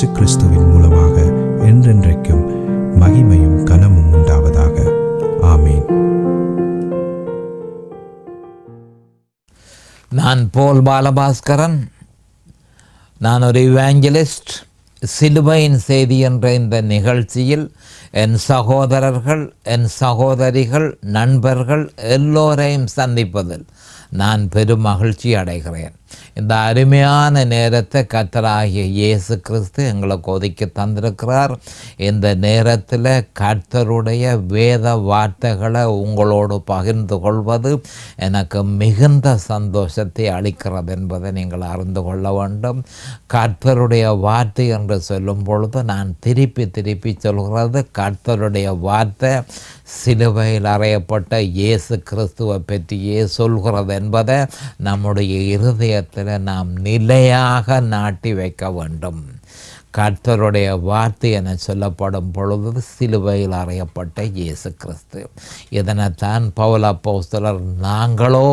இயேசு கிறிஸ்துவின் மூலமாக என்றென்றைக்கும் மகிமையும் கனமும் உண்டாவதாக ஆமீன் நான் போல் பாலபாஸ்கரன் நான் ஒரு இவாஞ்சலிஸ்ட் சிலுவையின் செய்தி என்ற இந்த நிகழ்ச்சியில் என் சகோதரர்கள் என் சகோதரிகள் நண்பர்கள் எல்லோரையும் சந்திப்பதில் நான் பெரும் மகிழ்ச்சி அடைகிறேன் இந்த அருமையான நேரத்தை கர்த்தராகிய இயேசு கிறிஸ்து எங்களை கொதிக்க தந்திருக்கிறார் இந்த நேரத்தில் கர்த்தருடைய வேத வார்த்தைகளை உங்களோடு பகிர்ந்து கொள்வது எனக்கு மிகுந்த சந்தோஷத்தை அளிக்கிறது என்பதை நீங்கள் அறிந்து கொள்ள வேண்டும் கர்த்தருடைய வார்த்தை என்று சொல்லும் பொழுது நான் திருப்பி திருப்பி சொல்கிறது கர்த்தருடைய வார்த்தை சிலுவையில் அறையப்பட்ட இயேசு கிறிஸ்துவை பற்றியே சொல்கிறது என்பதை நம்முடைய இருதய இருதயத்தில் நாம் நிலையாக நாட்டி வைக்க வேண்டும் கர்த்தருடைய வார்த்தை என சொல்லப்படும் பொழுது சிலுவையில் அறையப்பட்ட இயேசு கிறிஸ்து இதனைத்தான் பவுலா பௌஸ்தலர் நாங்களோ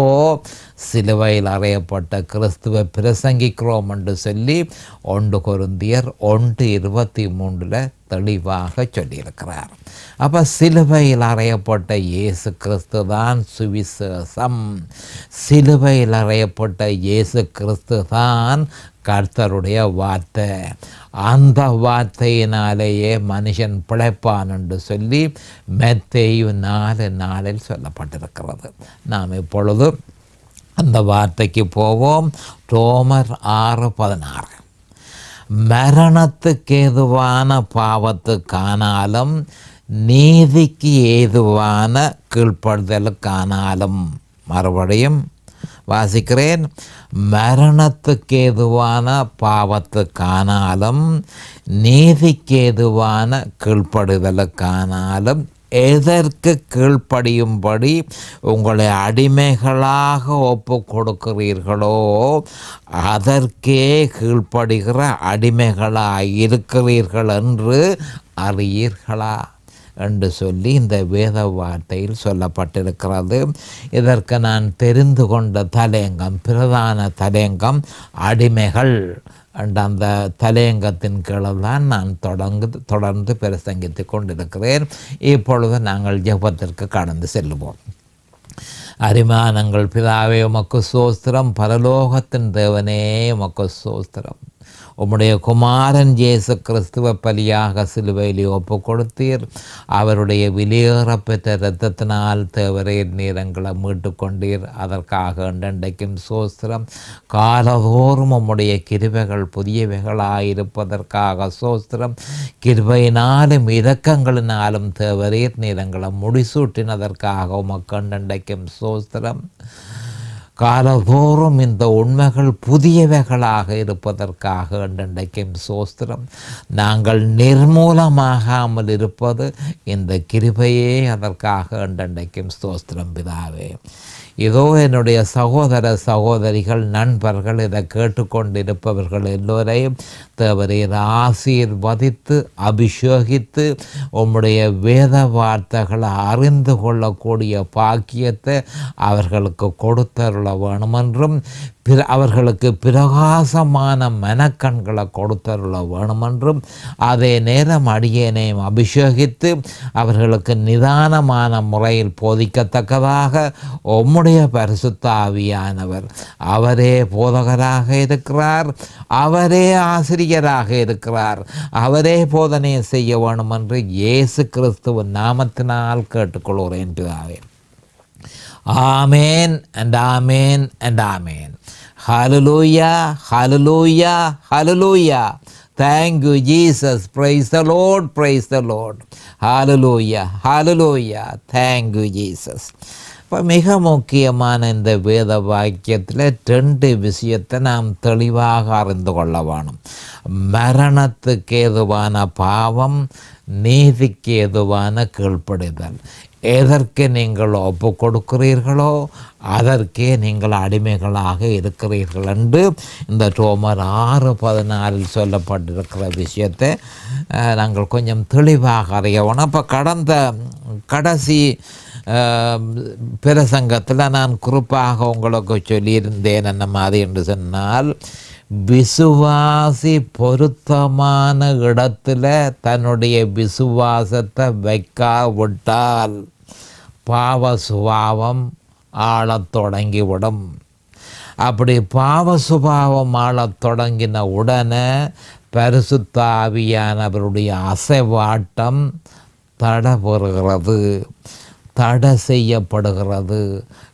சிலுவையில் அறையப்பட்ட கிறிஸ்துவை பிரசங்கிக்கிறோம் என்று சொல்லி ஒன்று கொருந்தியர் ஒன்று இருபத்தி மூன்றில் தெளிவாக சொல்லியிருக்கிறார் அப்போ சிலுவையில் அறையப்பட்ட இயேசு கிறிஸ்து தான் சுவிசேஷம் சிலுவையில் அறையப்பட்ட இயேசு கிறிஸ்து தான் கர்த்தருடைய வார்த்தை அந்த வார்த்தையினாலேயே மனுஷன் பிழைப்பான் என்று சொல்லி மெத்தையும் நாலு நாளில் சொல்லப்பட்டிருக்கிறது நாம் இப்பொழுது அந்த வார்த்தைக்கு போவோம் ரோமர் ஆறு பதினாறு மரணத்துக்கு ஏதுவான பாவத்துக்கானாலும் நீதிக்கு ஏதுவான கீழ்ப்படுதலுக்கானாலும் மறுபடியும் வாசிக்கிறேன் மரணத்துக்கு ஏதுவான பாவத்துக்கானாலும் நீதிக்கு ஏதுவான கீழ்ப்படுதலுக்கானாலும் எதற்கு கீழ்ப்படியும்படி உங்களை அடிமைகளாக ஒப்பு கொடுக்கிறீர்களோ அதற்கே கீழ்ப்படுகிற அடிமைகளாக இருக்கிறீர்கள் என்று அறியீர்களா என்று சொல்லி இந்த வேத வார்த்தையில் சொல்லப்பட்டிருக்கிறது இதற்கு நான் தெரிந்து கொண்ட தலையங்கம் பிரதான தலையங்கம் அடிமைகள் அண்ட் அந்த தலையங்கத்தின் கீழே தான் நான் தொடர்ந்து தொடர்ந்து பிரசங்கித்து கொண்டிருக்கிறேன் இப்பொழுது நாங்கள் ஜபத்திற்கு கடந்து செல்லுவோம் அரிமானங்கள் பிதாவே உமக்கு சோஸ்திரம் பரலோகத்தின் தேவனே உமக்கு சோஸ்திரம் உம்முடைய குமாரன் ஜேசு கிறிஸ்துவ பலியாக சிலுவையில் ஒப்பு கொடுத்தீர் அவருடைய விலையேறப்பெற்ற இரத்தத்தினால் தேவரே நேரங்களை மீட்டு கொண்டீர் அதற்காக இன்றைக்கும் சோஸ்திரம் காலதோறும் உம்முடைய கிருவைகள் புதியவைகளாயிருப்பதற்காக சோஸ்திரம் கிருபையினாலும் இரக்கங்களினாலும் தேவரீர் நேரங்களை முடிசூட்டினதற்காக உமக்கு இன்றைக்கும் சோஸ்திரம் Yeah. காலதோறும் இந்த உண்மைகள் புதியவைகளாக இருப்பதற்காக என்றைக்கும் சோஸ்திரம் நாங்கள் நிர்மூலமாகாமல் இருப்பது இந்த கிருபையே அதற்காக என்றைக்கும் சோஸ்திரம் பிதாவே இதோ என்னுடைய சகோதர சகோதரிகள் நண்பர்கள் இதை கேட்டுக்கொண்டிருப்பவர்கள் எல்லோரையும் தேவரே ஆசீர்வதித்து அபிஷேகித்து உம்முடைய வேத வார்த்தைகளை அறிந்து கொள்ளக்கூடிய பாக்கியத்தை அவர்களுக்கு கொடுத்தருள வேணுமென்றும் பிற அவர்களுக்கு பிரகாசமான மனக்கண்களை கொடுத்தருள வேணுமென்றும் அதே நேரம் அடியேனையும் அபிஷேகித்து அவர்களுக்கு நிதானமான முறையில் போதிக்கத்தக்கதாக உம்முடைய பரிசுத்தாவியானவர் அவரே போதகராக இருக்கிறார் அவரே ஆசிரியர் ஆசிரியராக இருக்கிறார் அவரே போதனை செய்ய வேணும் என்று இயேசு கிறிஸ்துவ நாமத்தினால் கேட்டுக்கொள்கிறேன் பிதாவே amen and amen and amen hallelujah hallelujah hallelujah thank you Jesus praise the Lord praise the Lord hallelujah hallelujah thank you Jesus இப்போ மிக முக்கியமான இந்த வேத வாக்கியத்தில் ரெண்டு விஷயத்தை நாம் தெளிவாக அறிந்து கொள்ள வேணும் மரணத்துக்கு ஏதுவான பாவம் நீதிக்கு ஏதுவான கீழ்ப்படுதல் எதற்கு நீங்கள் ஒப்பு கொடுக்கிறீர்களோ அதற்கே நீங்கள் அடிமைகளாக இருக்கிறீர்கள் என்று இந்த டோமர் ஆறு பதினாறில் சொல்லப்பட்டிருக்கிற விஷயத்தை நாங்கள் கொஞ்சம் தெளிவாக அறியவோம் அப்போ கடந்த கடைசி பிரசங்கத்தில் நான் குறிப்பாக உங்களுக்கு சொல்லியிருந்தேன் என்ன மாதிரி என்று சொன்னால் விசுவாசி பொருத்தமான இடத்துல தன்னுடைய விசுவாசத்தை வைக்காவிட்டால் பாவ சுபாவம் ஆளத் தொடங்கிவிடும் அப்படி பாவ சுபாவம் ஆளத் தொடங்கின உடனே பரிசுத்தாவியானவருடைய அசைவாட்டம் தடபுறுகிறது தடை செய்யப்படுகிறது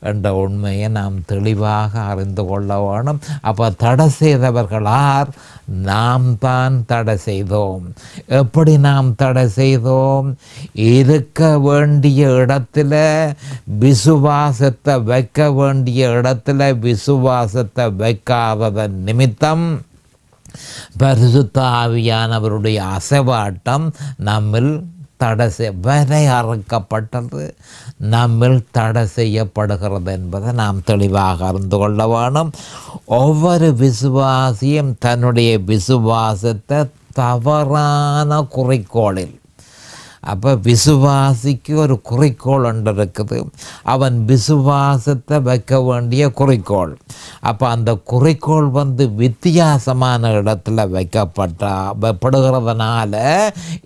என்ற உண்மையை நாம் தெளிவாக அறிந்து கொள்ள வேணும் அப்போ தடை செய்தவர்களார் நாம் தான் தடை செய்தோம் எப்படி நாம் தடை செய்தோம் இருக்க வேண்டிய இடத்துல விசுவாசத்தை வைக்க வேண்டிய இடத்துல விசுவாசத்தை வைக்காததன் நிமித்தம் பரிசுத்த ஆவியானவருடைய அசைவாட்டம் நம்மில் தடை செய் வரையறுக்கப்பட்டது நம்மில் தடை செய்யப்படுகிறது என்பதை நாம் தெளிவாக அறிந்து கொள்ள வேணும் ஒவ்வொரு விசுவாசியும் தன்னுடைய விசுவாசத்தை தவறான குறிக்கோளில் அப்போ விசுவாசிக்கு ஒரு குறிக்கோள் இருக்குது அவன் விசுவாசத்தை வைக்க வேண்டிய குறிக்கோள் அப்போ அந்த குறிக்கோள் வந்து வித்தியாசமான இடத்துல வைக்கப்பட்டா வைப்படுகிறதுனால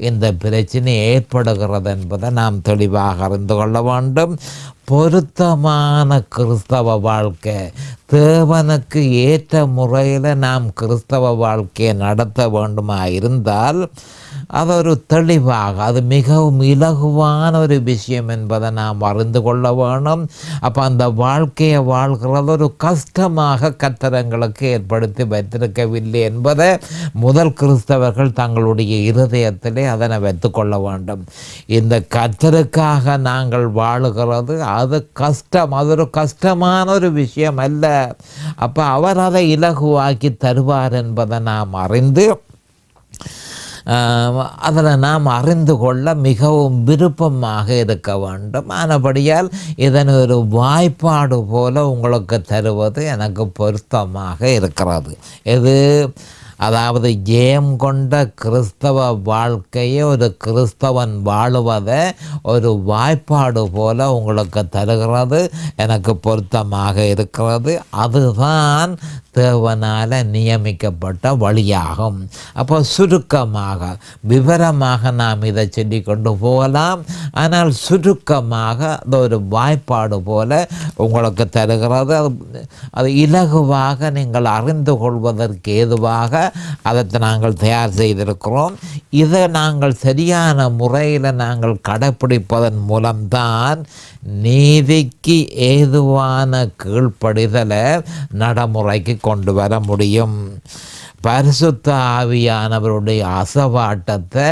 இந்த பிரச்சனை ஏற்படுகிறது என்பதை நாம் தெளிவாக அறிந்து கொள்ள வேண்டும் பொருத்தமான கிறிஸ்தவ வாழ்க்கை தேவனுக்கு ஏற்ற முறையில் நாம் கிறிஸ்தவ வாழ்க்கையை நடத்த வேண்டுமா இருந்தால் அது ஒரு தெளிவாக அது மிகவும் இலகுவான ஒரு விஷயம் என்பதை நாம் அறிந்து கொள்ள வேணும் அப்போ அந்த வாழ்க்கையை வாழ்கிறது ஒரு கஷ்டமாக கத்திரங்களுக்கு ஏற்படுத்தி வைத்திருக்கவில்லை என்பதை முதல் கிறிஸ்தவர்கள் தங்களுடைய இருதயத்திலே அதனை வைத்துக்கொள்ள வேண்டும் இந்த கத்தருக்காக நாங்கள் வாழுகிறது அது கஷ்டம் அது ஒரு கஷ்டமான ஒரு விஷயம் அல்ல அப்போ அவர் அதை இலகுவாக்கி தருவார் என்பதை நாம் அறிந்து அதில் நாம் அறிந்து கொள்ள மிகவும் விருப்பமாக இருக்க வேண்டும் ஆனபடியால் இதன் ஒரு வாய்ப்பாடு போல உங்களுக்கு தருவது எனக்கு பொருத்தமாக இருக்கிறது இது அதாவது ஜெயம் கொண்ட கிறிஸ்தவ வாழ்க்கையை ஒரு கிறிஸ்தவன் வாழுவதை ஒரு வாய்ப்பாடு போல உங்களுக்கு தருகிறது எனக்கு பொருத்தமாக இருக்கிறது அதுதான் தேவனால் நியமிக்கப்பட்ட வழியாகும் அப்போ சுருக்கமாக விவரமாக நாம் இதை சொல்லி கொண்டு போகலாம் ஆனால் சுருக்கமாக அது ஒரு வாய்ப்பாடு போல உங்களுக்கு தருகிறது அது இலகுவாக நீங்கள் அறிந்து கொள்வதற்கு ஏதுவாக அதை நாங்கள் தயார் செய்திருக்கிறோம் இதை நாங்கள் சரியான முறையில் நாங்கள் கடைப்பிடிப்பதன் மூலம்தான் நீதிக்கு ஏதுவான கீழ்ப்படிதலை நடைமுறைக்கு கொண்டு வர முடியும் பரிசுத்த ஆவியானவருடைய அசவாட்டத்தை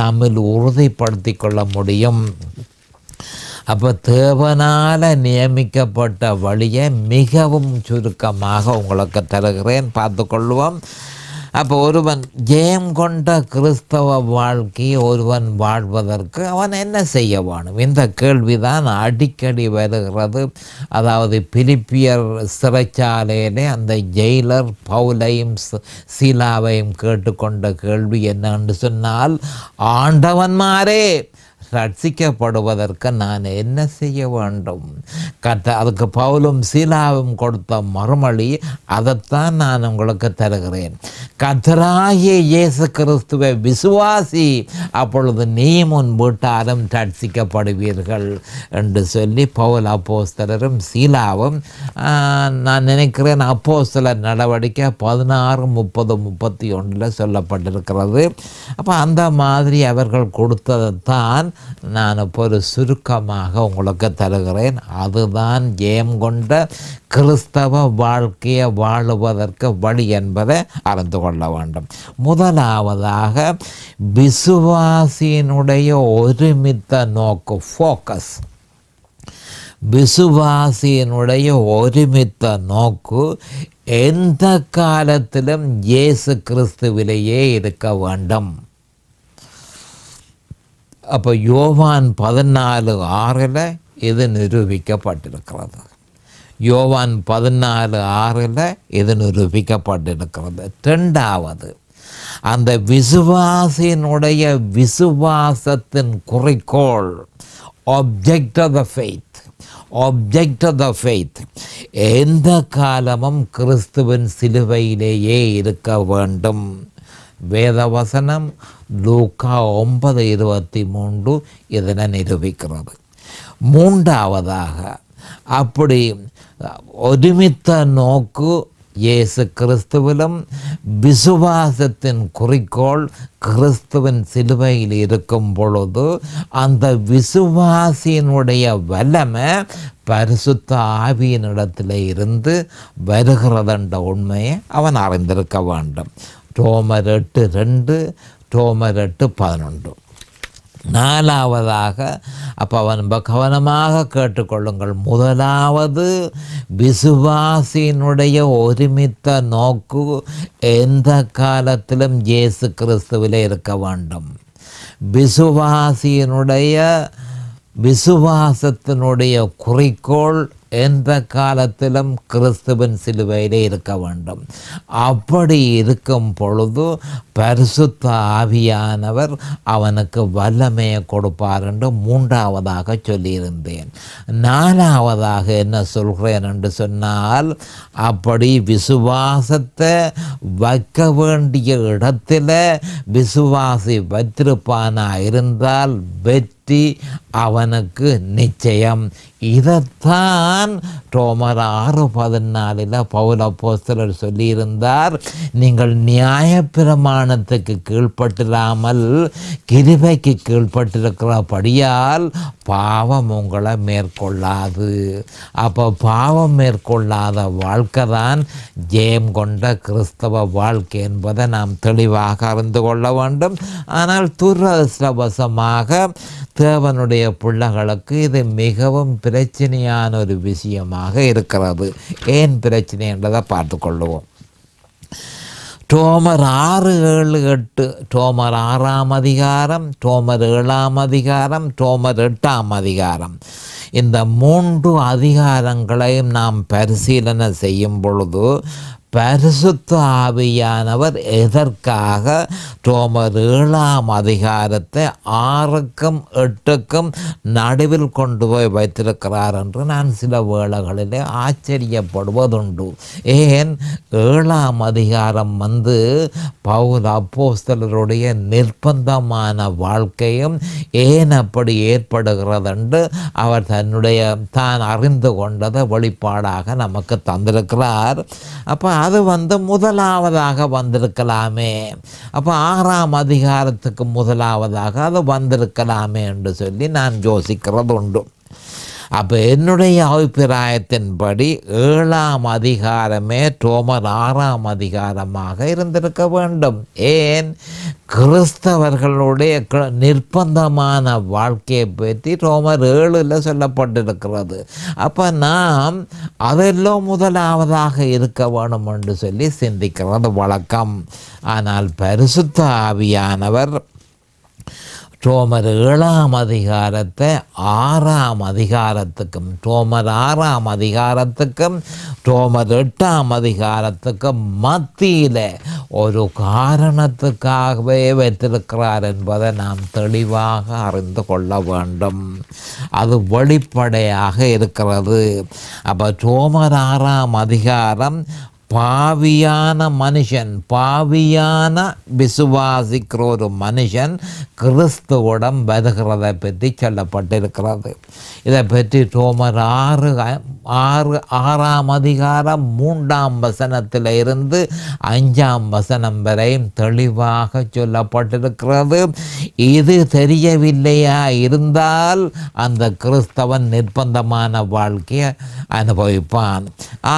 நம்மில் உறுதிப்படுத்தி கொள்ள முடியும் அப்போ தேவனால் நியமிக்கப்பட்ட வழியை மிகவும் சுருக்கமாக உங்களுக்கு தருகிறேன் பார்த்துக்கொள்வோம் அப்போ ஒருவன் ஜெயம் கொண்ட கிறிஸ்தவ வாழ்க்கை ஒருவன் வாழ்வதற்கு அவன் என்ன செய்ய வேணும் இந்த கேள்விதான் அடிக்கடி வருகிறது அதாவது பிலிப்பியர் சிறைச்சாலையிலே அந்த ஜெயிலர் பவுலையும் சீலாவையும் கேட்டுக்கொண்ட கேள்வி என்னன்னு சொன்னால் ஆண்டவன்மாரே ரட்சிக்கப்படுவதற்கு நான் என்ன செய்ய வேண்டும் கத்த அதுக்கு பவுலும் சீலாவும் கொடுத்த மறுமொழி அதைத்தான் நான் உங்களுக்கு தருகிறேன் கதராகிய இயேசு கிறிஸ்துவை விசுவாசி அப்பொழுது நீ உன் வீட்டாரும் ரட்சிக்கப்படுவீர்கள் என்று சொல்லி பவுல் அப்போஸ்தலரும் சீலாவும் நான் நினைக்கிறேன் அப்போஸ்தல நடவடிக்கை பதினாறு முப்பது முப்பத்தி ஒன்றில் சொல்லப்பட்டிருக்கிறது அப்போ அந்த மாதிரி அவர்கள் தான் நான் இப்போ ஒரு சுருக்கமாக உங்களுக்கு தருகிறேன் அதுதான் ஜெயம் கொண்ட கிறிஸ்தவ வாழ்க்கையை வாழுவதற்கு வழி என்பதை அறிந்து கொள் கொள்ள வேண்டும் முதலாவதாக விசுவாசியினுடைய ஒருமித்த நோக்கு ஃபோக்கஸ் விசுவாசியினுடைய ஒருமித்த நோக்கு எந்த காலத்திலும் இயேசு கிறிஸ்துவிலேயே இருக்க வேண்டும் அப்போ யோவான் பதினாலு ஆறில் இது நிரூபிக்கப்பட்டிருக்கிறது யோவான் பதினாலு ஆறில் இது நிரூபிக்கப்பட்டிருக்கிறது ரெண்டாவது அந்த விசுவாசினுடைய விசுவாசத்தின் குறிக்கோள் object of the faith object of the faith எந்த காலமும் கிறிஸ்துவின் சிலுவையிலேயே இருக்க வேண்டும் வேதவசனம் லூக்கா ஒன்பது இருபத்தி மூன்று இதனை நிரூபிக்கிறது மூன்றாவதாக அப்படி ഒരുമിത്ത നോക്കു യേശു ക്രിസ്തുവിലും വിശ്വാസത്തിൻ കുറിക്കോൾ கிறிஸ்துவின் சிலுவையில் இருக்கும் பொழுது அந்த விசுவாசியினுடைய வல்லமை பரிசுத்த ஆவியினிடத்தில் இருந்து வருகிறதென்ற உண்மையை அவன் அறிந்திருக்க வேண்டும் ரோமர் எட்டு ரெண்டு ரோமர் எட்டு பதினொன்று நாலாவதாக அப்போ அவன் கவனமாக கேட்டுக்கொள்ளுங்கள் முதலாவது விசுவாசியினுடைய ஒருமித்த நோக்கு எந்த காலத்திலும் இயேசு கிறிஸ்துவில் இருக்க வேண்டும் விசுவாசியினுடைய விசுவாசத்தினுடைய குறிக்கோள் எந்த காலத்திலும் கிறிஸ்துவின் சிலுவையிலே இருக்க வேண்டும் அப்படி இருக்கும் பொழுது பரிசுத்த ஆவியானவர் அவனுக்கு வல்லமையை கொடுப்பார் என்று மூன்றாவதாக சொல்லியிருந்தேன் நாலாவதாக என்ன சொல்கிறேன் என்று சொன்னால் அப்படி விசுவாசத்தை வைக்க வேண்டிய இடத்துல விசுவாசி வைத்திருப்பானாக இருந்தால் வெற்றி வெற்றி அவனுக்கு நிச்சயம் இதைத்தான் ரோமர் ஆறு பதினாலில் பவுல போஸ்தலர் சொல்லியிருந்தார் நீங்கள் நியாயப்பிரமாணத்துக்கு கீழ்ப்பட்டிராமல் கிருபைக்கு கீழ்ப்பட்டிருக்கிறபடியால் பாவம் உங்களை மேற்கொள்ளாது அப்போ பாவம் மேற்கொள்ளாத வாழ்க்கை தான் ஜெயம் கொண்ட கிறிஸ்தவ வாழ்க்கை என்பதை நாம் தெளிவாக அறிந்து கொள்ள வேண்டும் ஆனால் துரதிருஷ்டவசமாக தேவனுடைய பிள்ளைகளுக்கு இது மிகவும் பிரச்சனையான ஒரு விஷயமாக இருக்கிறது ஏன் பிரச்சனை என்றதை பார்த்து கொள்ளுவோம் டோமர் ஆறு ஏழு எட்டு டோமர் ஆறாம் அதிகாரம் டோமர் ஏழாம் அதிகாரம் டோமர் எட்டாம் அதிகாரம் இந்த மூன்று அதிகாரங்களையும் நாம் பரிசீலனை செய்யும் பொழுது பரிசுத்தாவியானவர் எதற்காக ரோமர் ஏழாம் அதிகாரத்தை ஆறுக்கும் எட்டுக்கும் நடுவில் கொண்டு போய் வைத்திருக்கிறார் என்று நான் சில வேளைகளிலே ஆச்சரியப்படுவதுண்டு ஏன் ஏழாம் அதிகாரம் வந்து பௌர் அப்போஸ்தலருடைய நிர்பந்தமான வாழ்க்கையும் ஏன் அப்படி ஏற்படுகிறதென்று அவர் தன்னுடைய தான் அறிந்து கொண்டதை வெளிப்பாடாக நமக்கு தந்திருக்கிறார் அப்போ அது வந்து முதலாவதாக வந்திருக்கலாமே அப்போ ஆறாம் அதிகாரத்துக்கு முதலாவதாக அது வந்திருக்கலாமே என்று சொல்லி நான் யோசிக்கிறது உண்டு அப்போ என்னுடைய அபிப்பிராயத்தின்படி ஏழாம் அதிகாரமே ரோமர் ஆறாம் அதிகாரமாக இருந்திருக்க வேண்டும் ஏன் கிறிஸ்தவர்களுடைய நிர்பந்தமான வாழ்க்கையை பற்றி ரோமர் ஏழில் சொல்லப்பட்டிருக்கிறது அப்போ நாம் அதெல்லாம் முதலாவதாக இருக்க வேணும் என்று சொல்லி சிந்திக்கிறது வழக்கம் ஆனால் பரிசுத்த ஆவியானவர் ரோமர் ஏழாம் அதிகாரத்தை ஆறாம் அதிகாரத்துக்கும் ரோமர் ஆறாம் அதிகாரத்துக்கும் ரோமர் எட்டாம் அதிகாரத்துக்கும் மத்தியில் ஒரு காரணத்துக்காகவே வைத்திருக்கிறார் என்பதை நாம் தெளிவாக அறிந்து கொள்ள வேண்டும் அது வெளிப்படையாக இருக்கிறது அப்போ ரோமர் ஆறாம் அதிகாரம் பாவியான மனுஷன் பாவியான விசுவாசிக்கிற ஒரு மனுஷன் கிறிஸ்துவிடம் வருகிறதை பற்றி சொல்லப்பட்டிருக்கிறது இதை பற்றி ரோமர் ஆறு ஆறு ஆறாம் அதிகாரம் மூன்றாம் வசனத்தில் இருந்து அஞ்சாம் வசனம் வரையும் தெளிவாக சொல்லப்பட்டிருக்கிறது இது தெரியவில்லையா இருந்தால் அந்த கிறிஸ்தவன் நிர்பந்தமான வாழ்க்கையை அனுபவிப்பான்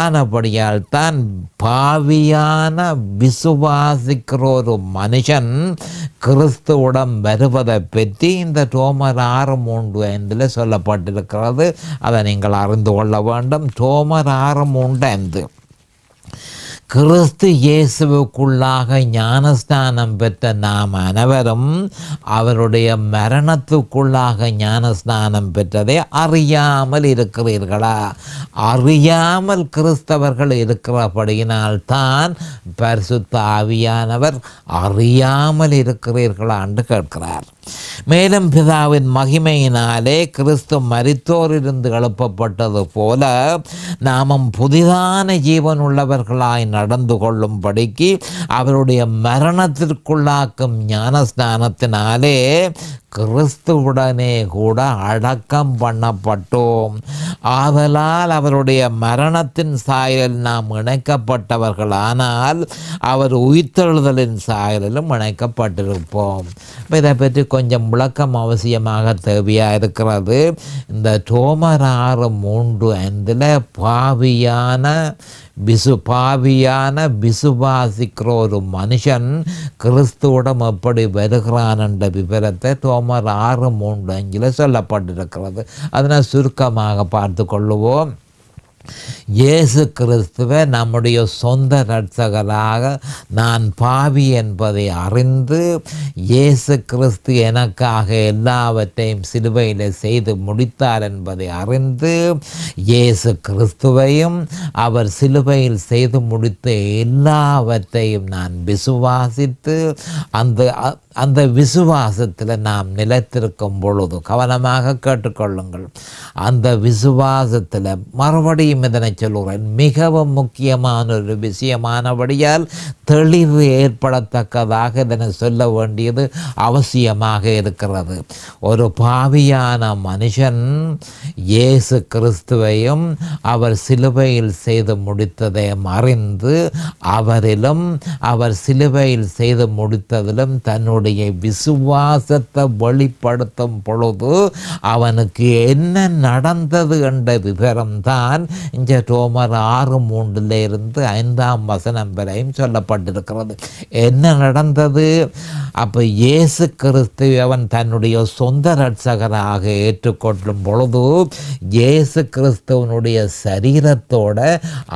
ஆனபடியால் தான் பாவியான விசுவாசிக்கிற ஒரு மனுஷன் கிறிஸ்துவுடன் வருவதை பற்றி இந்த டோமர் ஆறு மூன்று ஐந்தில் சொல்லப்பட்டிருக்கிறது அதை நீங்கள் அறிந்து கொள்ள வேண்டும் டோமர் ஆறு மூன்று ஐந்து கிறிஸ்து இயேசுவுக்குள்ளாக ஞானஸ்தானம் பெற்ற நாம் அனைவரும் அவருடைய மரணத்துக்குள்ளாக ஞானஸ்தானம் பெற்றதை அறியாமல் இருக்கிறீர்களா அறியாமல் கிறிஸ்தவர்கள் இருக்கிறபடியினால்தான் பரிசுத்த ஆவியானவர் அறியாமல் இருக்கிறீர்களா என்று கேட்கிறார் மேலும் பிதாவின் மகிமையினாலே கிறிஸ்து மரித்தோரிலிருந்து எழுப்பப்பட்டது போல நாமும் புதிதான ஜீவன் உள்ளவர்களாய் நடந்து கொள்ளும்படிக்கு அவருடைய மரணத்திற்குள்ளாக்கும் ஞானஸ்தானத்தினாலே கிறிஸ்துவுடனே கூட அடக்கம் பண்ணப்பட்டோம் ஆதலால் அவருடைய மரணத்தின் சாயலில் நாம் இணைக்கப்பட்டவர்கள் ஆனால் அவர் உயிர்த்தெழுதலின் சாயலிலும் இணைக்கப்பட்டிருப்போம் இதை பற்றி கொஞ்சம் விளக்கம் அவசியமாக தேவையாக இருக்கிறது இந்த டோமர் ஆறு மூன்று ஐந்தில் பாவியான விசுபாவியான விசுவாசிக்கிற ஒரு மனுஷன் கிறிஸ்துவிடம் எப்படி வருகிறான் என்ற விவரத்தை தோமர் ஆறு மூன்று அஞ்சில் சொல்லப்பட்டிருக்கிறது அதனால் சுருக்கமாக பார்த்து கொள்ளுவோம் இயேசு கிறிஸ்துவை நம்முடைய சொந்த இரட்சகராக நான் பாவி என்பதை அறிந்து இயேசு கிறிஸ்து எனக்காக எல்லாவற்றையும் சிலுவையில் செய்து முடித்தார் என்பதை அறிந்து இயேசு கிறிஸ்துவையும் அவர் சிலுவையில் செய்து முடித்த எல்லாவற்றையும் நான் விசுவாசித்து அந்த அந்த விசுவாசத்தில் நாம் நிலைத்திருக்கும் பொழுது கவனமாக கேட்டுக்கொள்ளுங்கள் அந்த விசுவாசத்தில் மறுபடியும் இதனை சொல்லுகிறேன் மிகவும் முக்கியமான ஒரு விஷயமானபடியால் தெளிவு ஏற்படத்தக்கதாக இதனை சொல்ல வேண்டியது அவசியமாக இருக்கிறது ஒரு பாவியான மனுஷன் இயேசு கிறிஸ்துவையும் அவர் சிலுவையில் செய்து முடித்ததை அறிந்து அவரிலும் அவர் சிலுவையில் செய்து முடித்ததிலும் தன்னுடைய அவனுடைய விசுவாசத்தை வெளிப்படுத்தும் பொழுது அவனுக்கு என்ன நடந்தது என்ற விவரம் தான் இந்த ரோமர் ஆறு மூன்றில் இருந்து ஐந்தாம் வசனம் வரையும் சொல்லப்பட்டிருக்கிறது என்ன நடந்தது அப்போ இயேசு கிறிஸ்து அவன் தன்னுடைய சொந்த ரட்சகராக ஏற்றுக்கொள்ளும் பொழுது இயேசு கிறிஸ்துவனுடைய சரீரத்தோட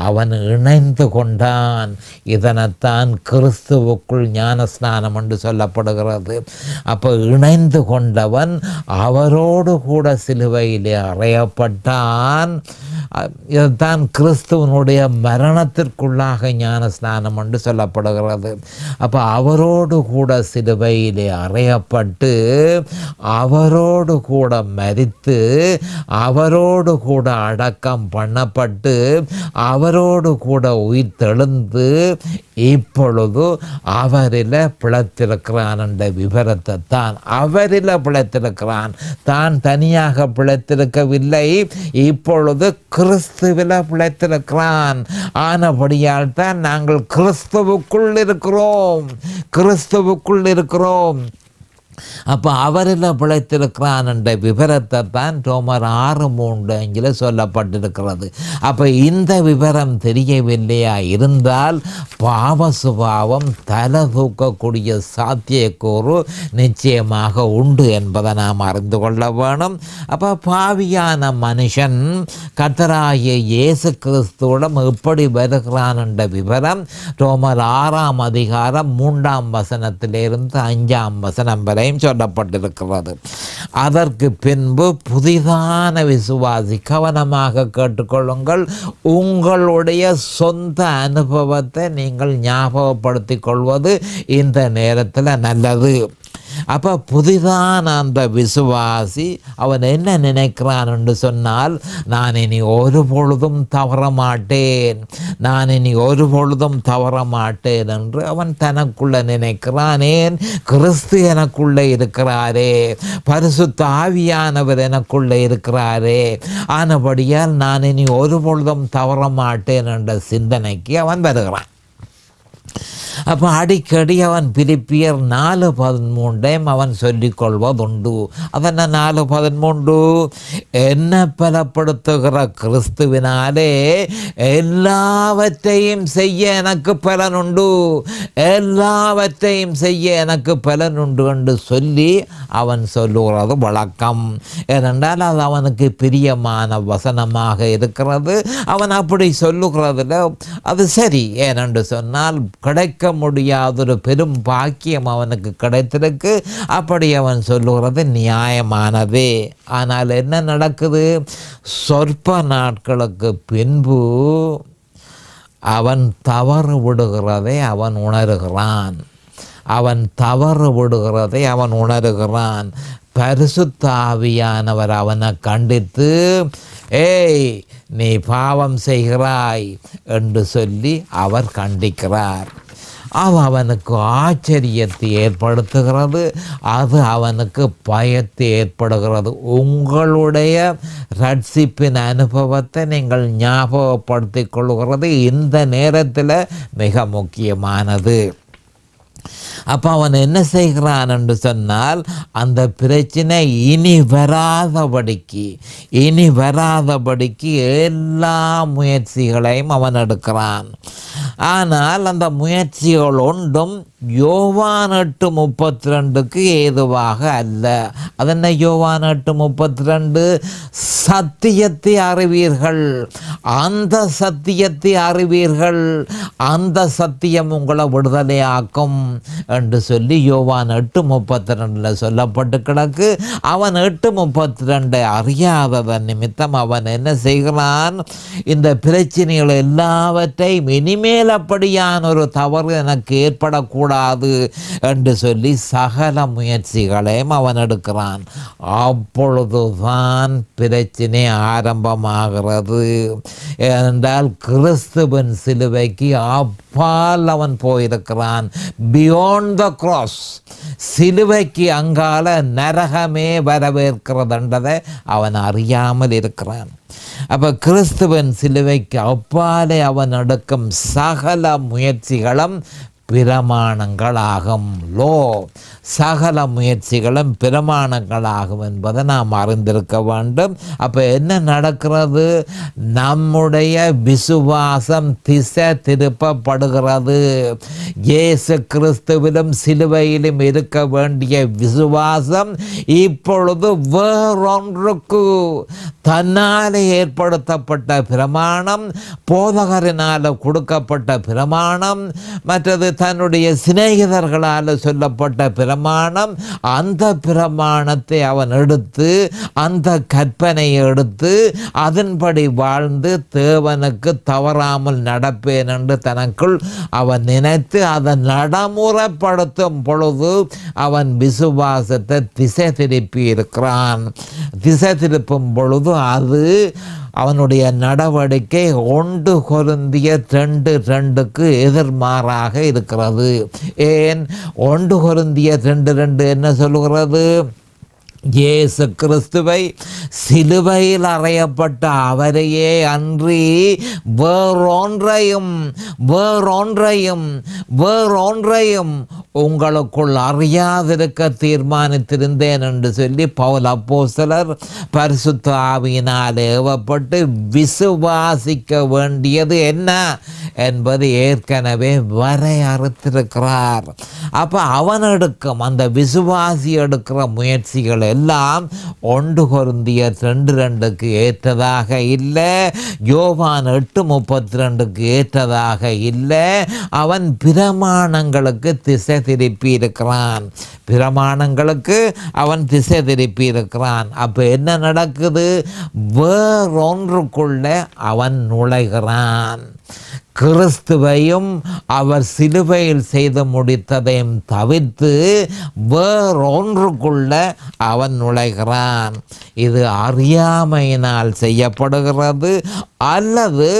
அவன் இணைந்து கொண்டான் இதனைத்தான் கிறிஸ்துவுக்குள் ஞானஸ்நானம் என்று சொல்லப்படுகிறது காணப்படுகிறது அப்போ இணைந்து கொண்டவன் அவரோடு கூட சிலுவையிலே அறையப்பட்டான் இதுதான் கிறிஸ்துவனுடைய மரணத்திற்குள்ளாக ஞான ஸ்நானம் என்று சொல்லப்படுகிறது அப்போ அவரோடு கூட சிலுவையிலே அறையப்பட்டு அவரோடு கூட மறித்து அவரோடு கூட அடக்கம் பண்ணப்பட்டு அவரோடு கூட உயிர் தெழுந்து இப்பொழுது அவரில் பிழைத்திருக்கிறான் என்ற விவரத்தை தான் அவரில் பிழைத்திருக்கிறான் தான் தனியாக பிழைத்திருக்கவில்லை இப்பொழுது கிறிஸ்துவில் பிழைத்திருக்கிறான் ஆனபடியால் தான் நாங்கள் கிறிஸ்துவுக்குள் இருக்கிறோம் கிறிஸ்துவுக்குள் இருக்கிறோம் அப்போ அவரில் பிழைத்திருக்கிறான் என்ற விவரத்தை தான் ரோமர் ஆறு மூன்று அஞ்சில் சொல்லப்பட்டிருக்கிறது அப்போ இந்த விவரம் தெரியவில்லையா இருந்தால் பாவ சுபாவம் தலை தூக்கக்கூடிய சாத்தியக்கூறு நிச்சயமாக உண்டு என்பதை நாம் அறிந்து கொள்ள வேணும் அப்போ பாவியான மனுஷன் கத்தராய இயேசு கிறிஸ்துவிடம் எப்படி வருகிறான் என்ற விவரம் ரோமர் ஆறாம் அதிகாரம் மூன்றாம் வசனத்திலிருந்து அஞ்சாம் வசனம் வரை வரையும் சொல்லப்பட்டிருக்கிறது அதற்கு பின்பு புதிதான விசுவாசி கவனமாக கேட்டுக்கொள்ளுங்கள் உங்களுடைய சொந்த அனுபவத்தை நீங்கள் ஞாபகப்படுத்திக் கொள்வது இந்த நேரத்தில் நல்லது அப்போ புதிதான் அந்த விசுவாசி அவன் என்ன நினைக்கிறான் என்று சொன்னால் நான் இனி ஒரு பொழுதும் தவற மாட்டேன் நான் இனி ஒரு பொழுதும் தவற மாட்டேன் என்று அவன் தனக்குள்ள நினைக்கிறான் ஏன் கிறிஸ்து எனக்குள்ளே இருக்கிறாரே பரிசு தாவியானவர் எனக்குள்ளே இருக்கிறாரே ஆனபடியால் நான் இனி ஒரு பொழுதும் தவற மாட்டேன் என்ற சிந்தனைக்கு அவன் வருகிறான் அப்போ அடிக்கடி அவன் பிரிப்பியர் நாலு பதிமூன்றையும் அவன் சொல்லிக்கொள்வதுண்டு அதென்ன நாலு பதிமூன்று என்ன பலப்படுத்துகிற கிறிஸ்துவினாலே எல்லாவற்றையும் செய்ய எனக்கு பலனுண்டு எல்லாவற்றையும் செய்ய எனக்கு பலனுண்டு என்று சொல்லி அவன் சொல்லுகிறது வழக்கம் ஏனென்றால் அது அவனுக்கு பிரியமான வசனமாக இருக்கிறது அவன் அப்படி சொல்லுகிறதுல அது சரி ஏனென்று சொன்னால் கிடைக்க முடியாத ஒரு பெரும் பாக்கியம் அவனுக்கு கிடைத்திருக்கு அப்படி அவன் சொல்லுகிறது நியாயமானதே ஆனால் என்ன நடக்குது சொற்ப நாட்களுக்கு பின்பு அவன் தவறு விடுகிறதை அவன் உணர்கிறான் அவன் தவறு விடுகிறதை அவன் உணர்கிறான் பரிசுத்தாவியானவர் அவனை கண்டித்து ஏய் நீ பாவம் செய்கிறாய் என்று சொல்லி அவர் கண்டிக்கிறார் அது அவனுக்கு ஆச்சரியத்தை ஏற்படுத்துகிறது அது அவனுக்கு பயத்தை ஏற்படுகிறது உங்களுடைய ரட்சிப்பின் அனுபவத்தை நீங்கள் ஞாபகப்படுத்திக் கொள்கிறது இந்த நேரத்தில் மிக முக்கியமானது அப்போ அவன் என்ன செய்கிறான் என்று சொன்னால் அந்த பிரச்சனை இனி வராதபடிக்கு இனி வராதபடிக்கு எல்லா முயற்சிகளையும் அவன் எடுக்கிறான் ஆனால் அந்த முயற்சிகள் ஒன்றும் யோவான் எட்டு முப்பத்தி ரெண்டுக்கு ஏதுவாக அல்ல அதென்ன யோவான் எட்டு முப்பத்தி ரெண்டு சத்தியத்தை அறிவீர்கள் அந்த சத்தியத்தை அறிவீர்கள் அந்த சத்தியம் உங்களை விடுதலையாக்கும் என்று சொல்லி யோவான் எட்டு முப்பத்தி ரெண்டில் சொல்லப்பட்டு கிடக்கு அவன் எட்டு முப்பத்தி ரெண்டை அறியாதவன் நிமித்தம் அவன் என்ன செய்கிறான் இந்த பிரச்சனைகள் எல்லாவற்றையும் இனிமேல் அப்படியான ஒரு தவறு எனக்கு ஏற்படக்கூடாது என்று சொல்லி சகல முயற்சிகளையும் அவன் எடுக்கிறான் அப்பொழுதுதான் பிரச்சனை ஆரம்பமாகிறது என்றால் கிறிஸ்துவன் சிலுவைக்கு அப்பால் அவன் போயிருக்கிறான் பி பியோண்ட் த கிராஸ் சிலுவைக்கு அங்கால நரகமே வரவேற்கிறதுன்றதை அவன் அறியாமல் இருக்கிறான் அப்போ கிறிஸ்துவன் சிலுவைக்கு அப்பாலே அவன் எடுக்கும் சகல முயற்சிகளும் பிரமாணங்களாகும் லோ சகல முயற்சிகளும் பிரமாணங்களாகும் என்பதை நாம் அறிந்திருக்க வேண்டும் அப்போ என்ன நடக்கிறது நம்முடைய விசுவாசம் திசை திருப்பப்படுகிறது இயேசு கிறிஸ்துவிலும் சிலுவையிலும் இருக்க வேண்டிய விசுவாசம் இப்பொழுது வேறொன்றுக்கு தன்னாலே ஏற்படுத்தப்பட்ட பிரமாணம் போதகரினால் கொடுக்கப்பட்ட பிரமாணம் மற்றது தன்னுடைய சிநேகிதர்களால் சொல்லப்பட்ட பிரமாணம் அந்த பிரமாணத்தை அவன் எடுத்து அந்த கற்பனையை எடுத்து அதன்படி வாழ்ந்து தேவனுக்கு தவறாமல் நடப்பேன் என்று தனக்குள் அவன் நினைத்து அதை நடைமுறைப்படுத்தும் பொழுது அவன் விசுவாசத்தை திசை திருப்பி இருக்கிறான் திசை திருப்பும் பொழுது அது அவனுடைய நடவடிக்கை ஒன்று கொருந்திய ரெண்டு ரெண்டுக்கு எதிர்மாறாக இருக்கிறது ஏன் ஒன்று கொருந்திய ரெண்டு ரெண்டு என்ன சொல்கிறது இயேசு கிறிஸ்துவை சிலுவையில் அறையப்பட்ட அவரையே அன்றி வேறொன்றையும் வேறொன்றையும் வேறொன்றையும் உங்களுக்குள் அறியாதிருக்க தீர்மானித்திருந்தேன் என்று சொல்லி பவுல் அப்போ சிலர் பரிசுத்த ஆவியினால் ஏவப்பட்டு விசுவாசிக்க வேண்டியது என்ன என்பது ஏற்கனவே வரையறுத்திருக்கிறார் அப்போ அவன் எடுக்கும் அந்த விசுவாசி எடுக்கிற முயற்சிகள் எல்லாம் ஒன்று கொருந்திய ரெண்டு ரெண்டுக்கு ஏற்றதாக இல்லை யோவான் எட்டு முப்பத்தி ரெண்டுக்கு ஏற்றதாக இல்லை அவன் பிரமாணங்களுக்கு திசை திருப்பி இருக்கிறான் பிரமாணங்களுக்கு அவன் திசை திருப்பி இருக்கிறான் அப்போ என்ன நடக்குது வேறொன்றுக்குள்ளே அவன் நுழைகிறான் கிறிஸ்துவையும் அவர் சிலுவையில் செய்து முடித்ததையும் தவிர்த்து வேறொன்றுக்குள்ள அவன் நுழைகிறான் இது அறியாமையினால் செய்யப்படுகிறது அல்லது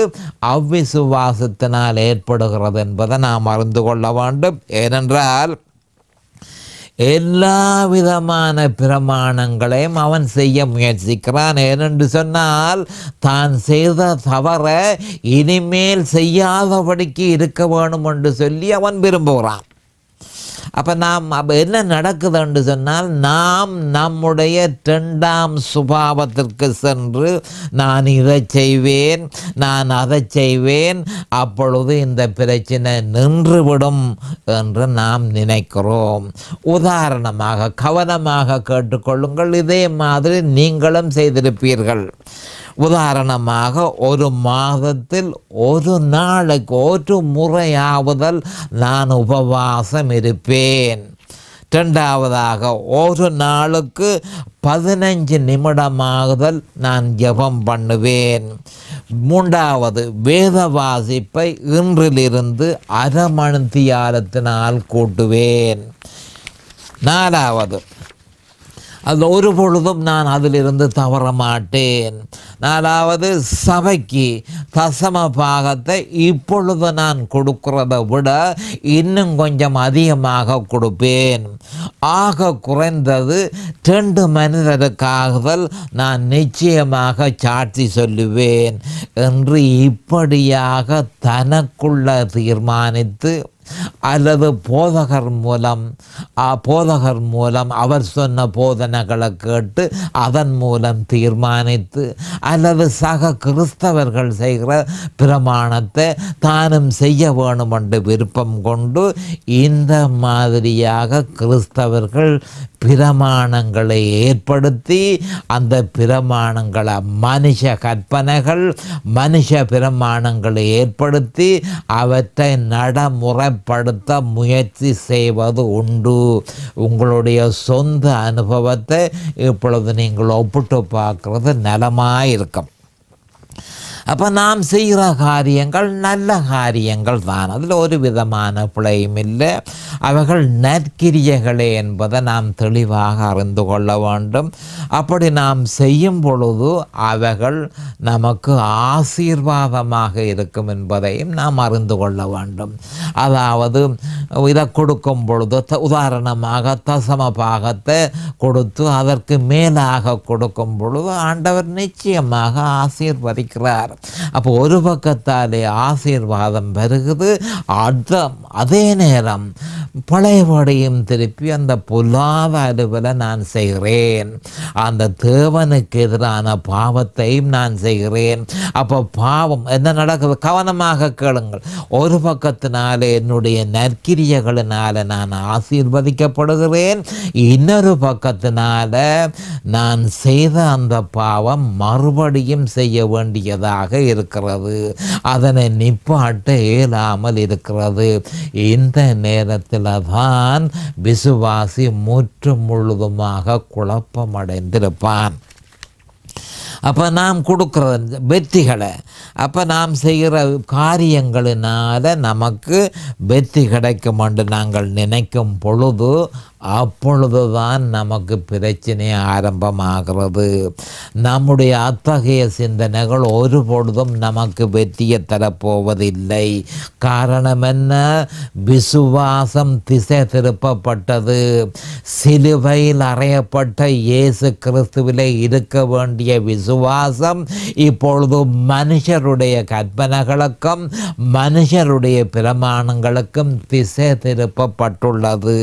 அவ்விசுவாசத்தினால் ஏற்படுகிறது என்பதை நாம் அறிந்து கொள்ள வேண்டும் ஏனென்றால் எல்லா விதமான பிரமாணங்களையும் அவன் செய்ய முயற்சிக்கிறான் ஏனென்று சொன்னால் தான் செய்த தவற இனிமேல் செய்யாதபடிக்கு இருக்க வேணும் என்று சொல்லி அவன் விரும்புகிறான் அப்போ நாம் அப்போ என்ன நடக்குதுன்னு சொன்னால் நாம் நம்முடைய ரெண்டாம் சுபாவத்திற்கு சென்று நான் இதை செய்வேன் நான் அதை செய்வேன் அப்பொழுது இந்த பிரச்சனை நின்றுவிடும் என்று நாம் நினைக்கிறோம் உதாரணமாக கவனமாக கேட்டுக்கொள்ளுங்கள் இதே மாதிரி நீங்களும் செய்திருப்பீர்கள் உதாரணமாக ஒரு மாதத்தில் ஒரு நாளுக்கு ஒரு முறையாவதால் நான் உபவாசம் இருப்பேன் ரெண்டாவதாக ஒரு நாளுக்கு பதினஞ்சு நிமிடமாகுதல் நான் ஜபம் பண்ணுவேன் மூன்றாவது வேத வாசிப்பை இன்றிலிருந்து அரை மணி தியாரத்தினால் கூட்டுவேன் நாலாவது அந்த ஒரு பொழுதும் நான் அதிலிருந்து தவற மாட்டேன் நாலாவது சபைக்கு தசம பாகத்தை இப்பொழுது நான் கொடுக்கிறத விட இன்னும் கொஞ்சம் அதிகமாக கொடுப்பேன் ஆக குறைந்தது ரெண்டு மனிதருக்காகவல் நான் நிச்சயமாக சாட்சி சொல்லுவேன் என்று இப்படியாக தனக்குள்ள தீர்மானித்து அல்லது போதகர் மூலம் போதகர் மூலம் அவர் சொன்ன போதனைகளை கேட்டு அதன் மூலம் தீர்மானித்து அல்லது சக கிறிஸ்தவர்கள் செய்கிற பிரமாணத்தை தானும் செய்ய வேணும் என்று விருப்பம் கொண்டு இந்த மாதிரியாக கிறிஸ்தவர்கள் பிரமாணங்களை ஏற்படுத்தி அந்த பிரமாணங்களை மனுஷ கற்பனைகள் மனுஷ பிரமாணங்களை ஏற்படுத்தி அவற்றை நடைமுறை பயப்படுத்த முயற்சி செய்வது உண்டு உங்களுடைய சொந்த அனுபவத்தை இப்பொழுது நீங்கள் ஒப்பிட்டு பார்க்கறது நலமாக இருக்கும் அப்போ நாம் செய்கிற காரியங்கள் நல்ல காரியங்கள் தான் அதில் ஒரு விதமான பிழையும் இல்லை அவைகள் நற்கிரியர்களே என்பதை நாம் தெளிவாக அறிந்து கொள்ள வேண்டும் அப்படி நாம் செய்யும் பொழுது அவைகள் நமக்கு ஆசீர்வாதமாக இருக்கும் என்பதையும் நாம் அறிந்து கொள்ள வேண்டும் அதாவது இதை கொடுக்கும் பொழுது உதாரணமாக தசம பாகத்தை கொடுத்து அதற்கு மேலாக கொடுக்கும் பொழுது ஆண்டவர் நிச்சயமாக ஆசீர்வதிக்கிறார் அப்போ ஒரு பக்கத்தாலே ஆசீர்வாதம் வருகிறது அத அதே நேரம் பழையபடியும் திருப்பி அந்த பொல்லாத அலுவலை நான் செய்கிறேன் அந்த தேவனுக்கு எதிரான பாவத்தையும் நான் செய்கிறேன் அப்போ பாவம் என்ன நடக்குது கவனமாக கேளுங்கள் ஒரு பக்கத்தினாலே என்னுடைய நற்கிரியகளினால நான் ஆசீர்வதிக்கப்படுகிறேன் இன்னொரு பக்கத்தினால நான் செய்த அந்த பாவம் மறுபடியும் செய்ய வேண்டியதாக தடையாக இருக்கிறது அதனை நிப்பாட்ட இயலாமல் இருக்கிறது இந்த நேரத்தில் தான் விசுவாசி முற்று முழுதுமாக குழப்பமடைந்திருப்பான் அப்போ நாம் கொடுக்குற வெற்றிகளை அப்போ நாம் செய்கிற காரியங்களினால் நமக்கு வெற்றி கிடைக்கும் என்று நாங்கள் நினைக்கும் பொழுது அப்பொழுது தான் நமக்கு பிரச்சனை ஆரம்பமாகிறது நம்முடைய அத்தகைய சிந்தனைகள் ஒரு பொழுதும் நமக்கு வெற்றியை தரப்போவதில்லை காரணம் என்ன விசுவாசம் திசை திருப்பப்பட்டது சிலுவையில் அறையப்பட்ட இயேசு கிறிஸ்துவிலே இருக்க வேண்டிய விசுவாசம் இப்பொழுது மனுஷருடைய கற்பனைகளுக்கும் மனுஷருடைய பிரமாணங்களுக்கும் திசை திருப்பப்பட்டுள்ளது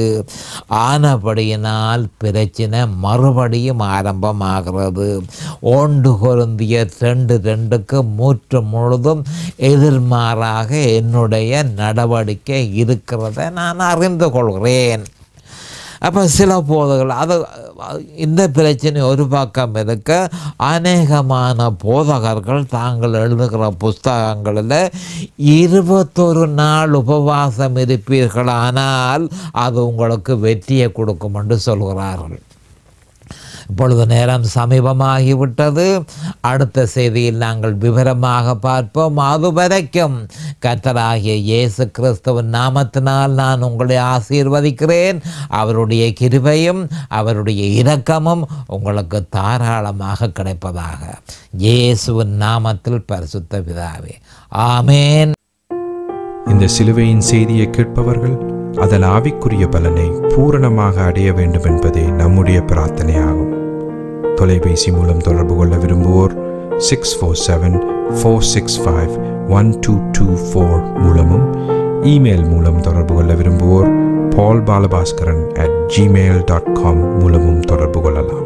ஆனபடியினால் பிரச்சனை மறுபடியும் ஆரம்பமாகிறது ஓண்டு குருந்திய ரெண்டு ரெண்டுக்கு மூற்று முழுதும் எதிர்மாறாக என்னுடைய நடவடிக்கை இருக்கிறத நான் அறிந்து கொள்கிறேன் அப்போ சில போதகர்கள் அது இந்த பிரச்சனை ஒரு பக்கம் இருக்க அநேகமான போதகர்கள் தாங்கள் எழுதுகிற புஸ்தகங்களில் இருபத்தொரு நாள் உபவாசம் இருப்பீர்கள் ஆனால் அது உங்களுக்கு வெற்றியை கொடுக்கும் என்று சொல்கிறார்கள் இப்பொழுது நேரம் சமீபமாகிவிட்டது அடுத்த செய்தியில் நாங்கள் விவரமாக பார்ப்போம் அதுவரைக்கும் கர்த்தராகிய இயேசு கிறிஸ்துவின் நாமத்தினால் நான் உங்களை ஆசீர்வதிக்கிறேன் அவருடைய கிருபையும் அவருடைய இரக்கமும் உங்களுக்கு தாராளமாக கிடைப்பதாக இயேசுவின் நாமத்தில் பரிசுத்த விதாவே ஆமேன் இந்த சிலுவையின் செய்தியை கேட்பவர்கள் அதன் ஆவிக்குரிய பலனை பூரணமாக அடைய வேண்டும் என்பதே நம்முடைய பிரார்த்தனையாகும் தொலைபேசி மூலம் தொடர்பு கொள்ள விரும்புவோர் six four seven four six five one two two four மூலமும் இமெயில் மூலம் தொடர்பு கொள்ள விரும்புவோர் Paul Balabaskaran at Gmail dot com மூலமும் தொடர்பு கொள்ளலாம்